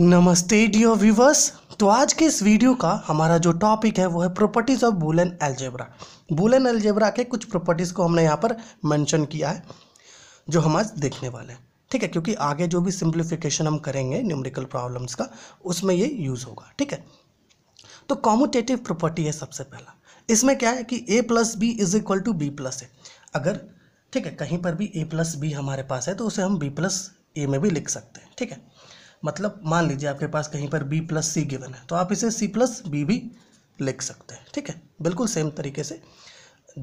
नमस्ते deo viewers तो आज के इस वीडियो का हमारा जो टॉपिक है वो है properties of Boolean algebra Boolean algebra के कुछ प्रॉपर्टीज़ को हमने यहाँ पर मेंशन किया है जो हम आज देखने वाले हैं ठीक है क्योंकि आगे जो भी सिंप्लीफिकेशन हम करेंगे न्यूमरिकल प्रॉब्लम्स का उसमें ये यूज़ होगा ठीक है तो कॉमोटेटिव प्रॉपर्टी है सबसे पहला इसमें क्या है कि A plus B is equal to B plus है अगर ठीक है कहीं पर भी ए प्लस बी हमारे पास है तो उसे हम बी प्लस ए में भी लिख सकते हैं ठीक है मतलब मान लीजिए आपके पास कहीं पर बी प्लस सी गिवन है तो आप इसे सी प्लस बी भी लिख सकते हैं ठीक है बिल्कुल सेम तरीके से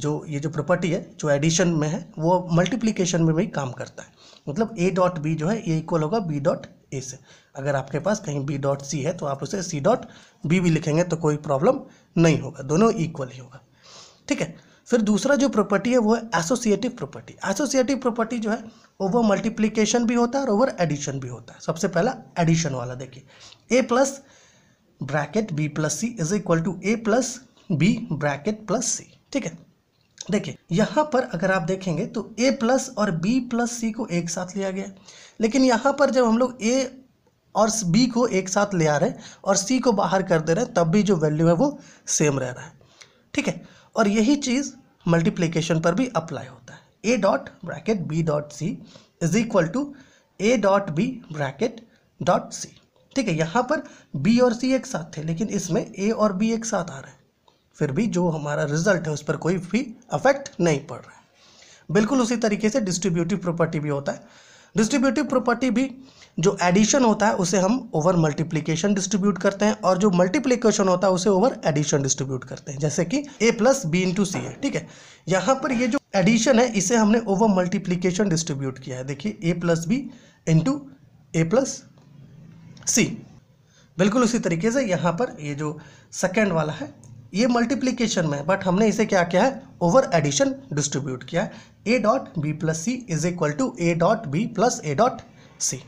जो ये जो प्रॉपर्टी है जो एडिशन में है वो मल्टीप्लीकेशन में भी काम करता है मतलब ए डॉट बी जो है ये इक्वल होगा बी डॉट ए से अगर आपके पास कहीं बी डॉट सी है तो आप उसे सी डॉट बी भी लिखेंगे तो कोई प्रॉब्लम नहीं होगा दोनों इक्वल ही होगा ठीक है फिर दूसरा जो प्रॉपर्टी है वो है एसोसिएटिव प्रॉपर्टी एसोसिएटिव प्रॉपर्टी जो है ओवर मल्टीप्लीकेशन भी होता है और ओवर एडिशन भी होता है सबसे पहला एडिशन वाला देखिए A plus bracket B plus C is equal to A plus B bracket plus C ठीक है देखिए यहाँ पर अगर आप देखेंगे तो ए प्लस और बी प्लस सी को एक साथ लिया गया लेकिन यहाँ पर जब हम लोग ए और बी को एक साथ ले आ रहे हैं और सी को बाहर कर दे रहे हैं तब भी जो वैल्यू है वो सेम रह रहा है ठीक है और यही चीज़ मल्टीप्लीकेशन पर भी अप्लाई होता है A dot bracket B dot C is equal to A dot B bracket dot C ठीक है यहाँ पर बी और सी एक साथ थे लेकिन इसमें ए और बी एक साथ आ रहे हैं फिर भी जो हमारा रिजल्ट है उस पर कोई भी अफेक्ट नहीं पड़ रहा है बिल्कुल उसी तरीके से डिस्ट्रीब्यूटिव प्रॉपर्टी भी होता है डिस्ट्रीब्यूटिव प्रॉपर्टी भी जो एडिशन होता है उसे हम ओवर मल्टीप्लीकेशन डिस्ट्रीब्यूट करते हैं और जो मल्टीप्लीकेशन होता है उसे ओवर एडिशन डिस्ट्रीब्यूट करते हैं जैसे कि A plus B into C है ठीक है यहाँ पर ये जो एडिशन है इसे हमने ओवर मल्टीप्लीकेशन डिस्ट्रीब्यूट किया है देखिए A plus B into A plus C बिल्कुल उसी तरीके से यहाँ पर ये जो सेकेंड वाला है ये मल्टीप्लीकेशन में है बट हमने इसे क्या किया है ओवर एडिशन डिस्ट्रीब्यूट किया है A dot B plus C is equal to A dot B plus A dot C